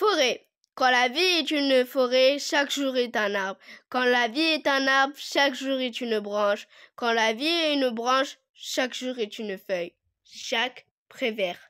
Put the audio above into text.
Forêt. Quand la vie est une forêt, chaque jour est un arbre. Quand la vie est un arbre, chaque jour est une branche. Quand la vie est une branche, chaque jour est une feuille. Chaque Prévert.